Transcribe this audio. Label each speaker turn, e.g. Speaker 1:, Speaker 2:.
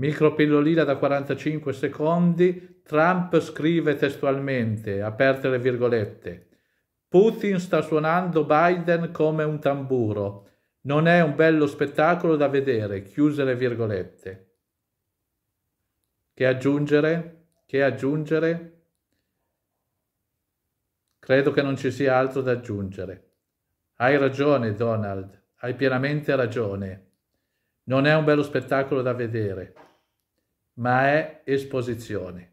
Speaker 1: Micropillolina da 45 secondi, Trump scrive testualmente, aperte le virgolette, Putin sta suonando Biden come un tamburo. Non è un bello spettacolo da vedere, chiuse le virgolette. Che aggiungere? Che aggiungere? Credo che non ci sia altro da aggiungere. Hai ragione, Donald, hai pienamente ragione. Non è un bello spettacolo da vedere ma è esposizione.